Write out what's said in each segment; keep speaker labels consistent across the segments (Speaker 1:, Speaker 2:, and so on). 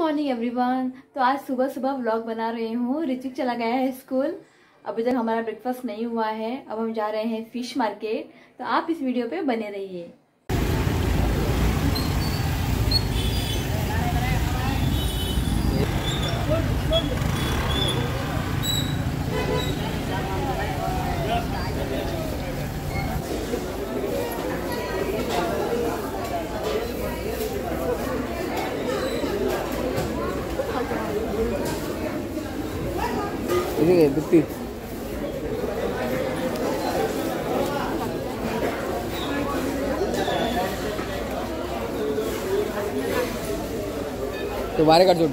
Speaker 1: morning everyone तो आज सुबह सुबह व्लॉग बना रही हूँ ऋतिक चला गया है स्कूल अभी तक हमारा ब्रेकफास्ट नहीं हुआ है अब हम जा रहे हैं फिश मार्केट तो आप इस वीडियो पे बने रहिए এদিকে দুটি तुम्हारे कट जोट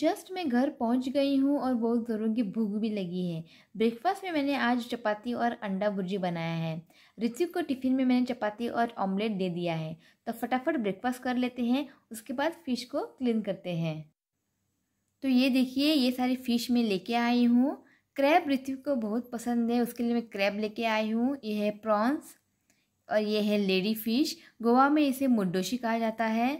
Speaker 1: जस्ट मैं घर पहुंच गई हूँ और बहुत ज़ोरों की भूख भी लगी है ब्रेकफास्ट में मैंने आज चपाती और अंडा भुर्जी बनाया है ऋतु को टिफ़िन में मैंने चपाती और ऑमलेट दे दिया है तो फटाफट ब्रेकफास्ट कर लेते हैं उसके बाद फ़िश को क्लीन करते हैं तो ये देखिए ये सारी फ़िश मैं लेके आई हूँ क्रैब ऋतु को बहुत पसंद है उसके लिए मैं क्रैब लेके आई हूँ ये है प्रॉन्स और ये है लेडी फ़िश गोवा में इसे मुड्डोशी कहा जाता है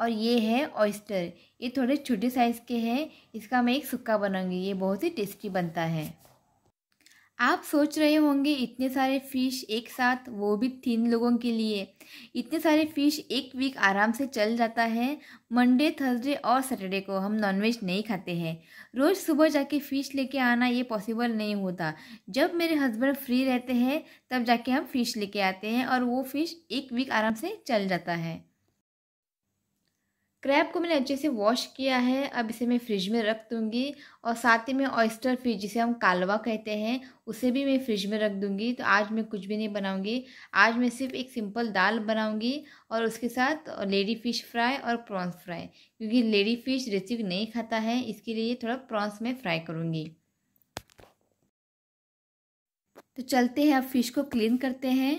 Speaker 1: और ये है ऑयस्टर ये थोड़े छोटे साइज़ के हैं इसका मैं एक सुक्का बनाऊंगी ये बहुत ही टेस्टी बनता है आप सोच रहे होंगे इतने सारे फ़िश एक साथ वो भी तीन लोगों के लिए इतने सारे फ़िश एक वीक आराम से चल जाता है मंडे थर्सडे और सैटरडे को हम नॉनवेज नहीं खाते हैं रोज़ सुबह जाके फ़िश लेके आना ये पॉसिबल नहीं होता जब मेरे हस्बैंड फ्री रहते हैं तब जाके हम फ़िश लेके आते हैं और वो फ़िश एक वीक आराम से चल जाता है क्रैब को मैंने अच्छे से वॉश किया है अब इसे मैं फ्रिज में रख दूंगी और साथ ही में ऑयस्टर फिश जिसे हम कालवा कहते हैं उसे भी मैं फ्रिज में रख दूँगी तो आज मैं कुछ भी नहीं बनाऊँगी आज मैं सिर्फ एक सिंपल दाल बनाऊँगी और उसके साथ लेडी फिश फ्राई और प्रॉन्स फ्राई क्योंकि लेडी फिश रेसिपी नहीं खाता है इसके लिए थोड़ा प्रॉन्स में फ्राई करूँगी तो चलते हैं अब फिश को क्लीन करते हैं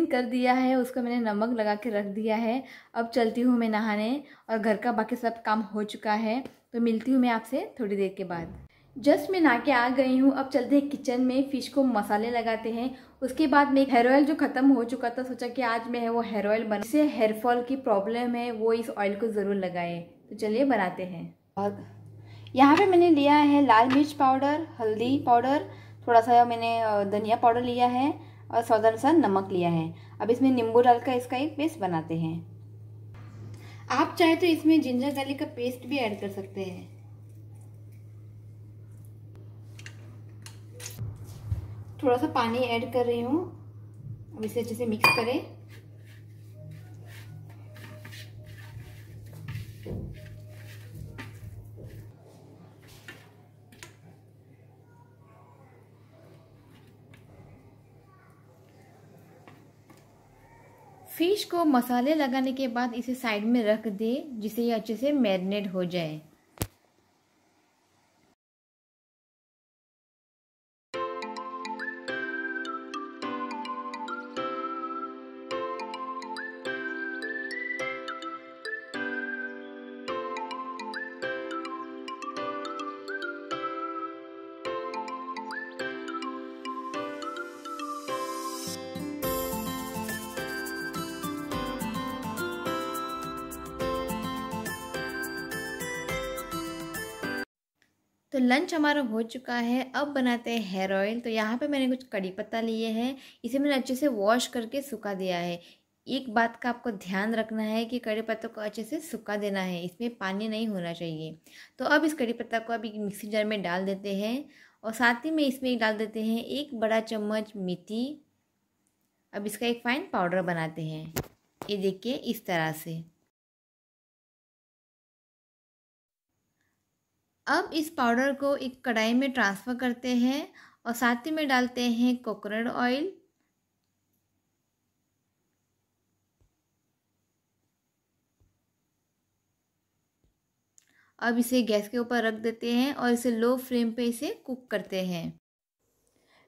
Speaker 1: क्लीन कर दिया है उसको मैंने नमक लगा के रख दिया है अब चलती हूँ मैं नहाने और घर का बाकी सब काम हो चुका है तो मिलती हूँ मैं आपसे थोड़ी देर के बाद जस्ट मैं नहा के आ गई हूँ अब चलते हैं किचन में फ़िश को मसाले लगाते हैं उसके बाद मैं हेयर ऑयल जो ख़त्म हो चुका था सोचा कि आज मैं है वो हेयर ऑयल बना जिससे हेयर फॉल की प्रॉब्लम है वो इस ऑयल को ज़रूर लगाए तो चलिए बनाते हैं और यहाँ पे मैंने लिया है लाल मिर्च पाउडर हल्दी पाउडर थोड़ा सा मैंने धनिया पाउडर लिया है और स्वाद अनुसार नमक लिया है अब इसमें नींबू डालकर इसका एक पेस्ट बनाते हैं आप चाहे तो इसमें जिंजर गार्लिक का पेस्ट भी ऐड कर सकते हैं थोड़ा सा पानी ऐड कर रही हूँ अब इसे अच्छे से मिक्स करें फिश को मसाले लगाने के बाद इसे साइड में रख दें जिसे ये अच्छे से मैरिनेट हो जाए लंच तो हमारा हो चुका है अब बनाते हैं हेयर ऑयल तो यहाँ पे मैंने कुछ कड़ी पत्ता लिए हैं इसे मैंने अच्छे से वॉश करके सुखा दिया है एक बात का आपको ध्यान रखना है कि कड़ी पत्ता को अच्छे से सुखा देना है इसमें पानी नहीं होना चाहिए तो अब इस कड़ी पत्ता को अब एक मिक्सी जार में डाल देते हैं और साथ ही में इसमें डाल देते हैं एक बड़ा चम्मच मिट्टी अब इसका एक फाइन पाउडर बनाते हैं ये देखिए इस तरह से अब इस पाउडर को एक कढ़ाई में ट्रांसफ़र करते हैं और साथ ही में डालते हैं कोकोनट ऑयल अब इसे गैस के ऊपर रख देते हैं और इसे लो फ्लेम पे इसे कुक करते हैं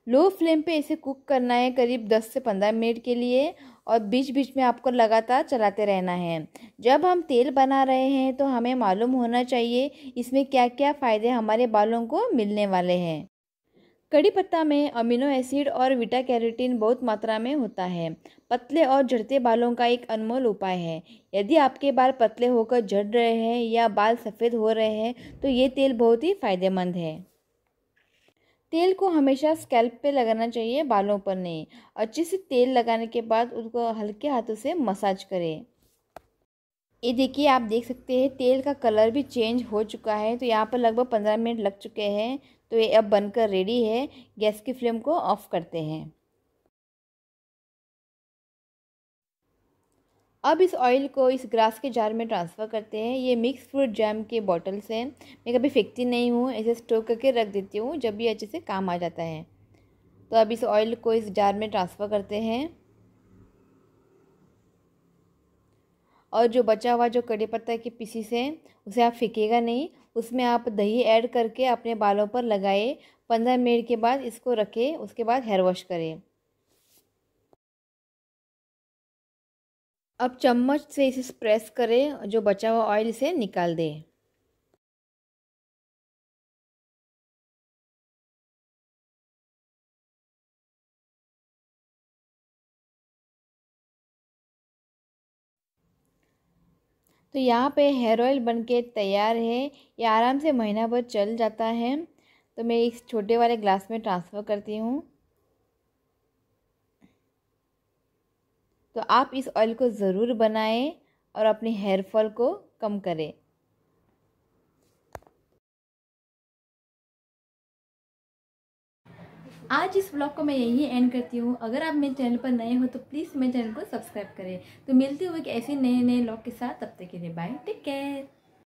Speaker 1: लो फ्लेम पे इसे कुक करना है करीब 10 से 15 मिनट के लिए और बीच बीच में आपको लगातार चलाते रहना है जब हम तेल बना रहे हैं तो हमें मालूम होना चाहिए इसमें क्या क्या फ़ायदे हमारे बालों को मिलने वाले हैं कड़ी पत्ता में अमीनो एसिड और विटा कैरेटीन बहुत मात्रा में होता है पतले और झड़ते बालों का एक अनमोल उपाय है यदि आपके बाल पतले होकर झड़ रहे हैं या बाल सफ़ेद हो रहे हैं तो ये तेल बहुत ही फायदेमंद है तेल को हमेशा स्कैल्प पे लगाना चाहिए बालों पर नहीं अच्छे से तेल लगाने के बाद उसको हल्के हाथों से मसाज करें ये देखिए आप देख सकते हैं तेल का कलर भी चेंज हो चुका है तो यहाँ पर लगभग पंद्रह मिनट लग चुके हैं तो ये अब बनकर रेडी है गैस की फ्लेम को ऑफ़ करते हैं अब इस ऑयल को इस ग्रास के जार में ट्रांसफ़र करते हैं ये मिक्स फ्रूट जैम के बॉटल्स हैं मैं कभी फेंकती नहीं हूँ ऐसे स्टोर करके रख देती हूँ जब भी अच्छे से काम आ जाता है तो अब इस ऑयल को इस जार में ट्रांसफ़र करते हैं और जो बचा हुआ जो कड़ी पत्ता की पीसीस हैं उसे आप फेंकेगा नहीं उसमें आप दही ऐड करके अपने बालों पर लगाए पंद्रह मिनट के बाद इसको रखें उसके बाद हेयर वॉश करें अब चम्मच से इसे प्रेस करें जो बचा हुआ ऑयल इसे निकाल दें तो यहाँ पे हेयर ऑयल बनके तैयार है ये आराम से महीना भर चल जाता है तो मैं इस छोटे वाले ग्लास में ट्रांसफ़र करती हूँ तो आप इस ऑयल को ज़रूर बनाएं और अपने हेयर फॉल को कम करें आज इस ब्लॉग को मैं यही एंड करती हूँ अगर आप मेरे चैनल पर नए हो तो प्लीज़ मेरे चैनल को सब्सक्राइब करें तो मिलती हुई एक ऐसे नए नए ब्लॉग के साथ तब तक के लिए बाय टेक केयर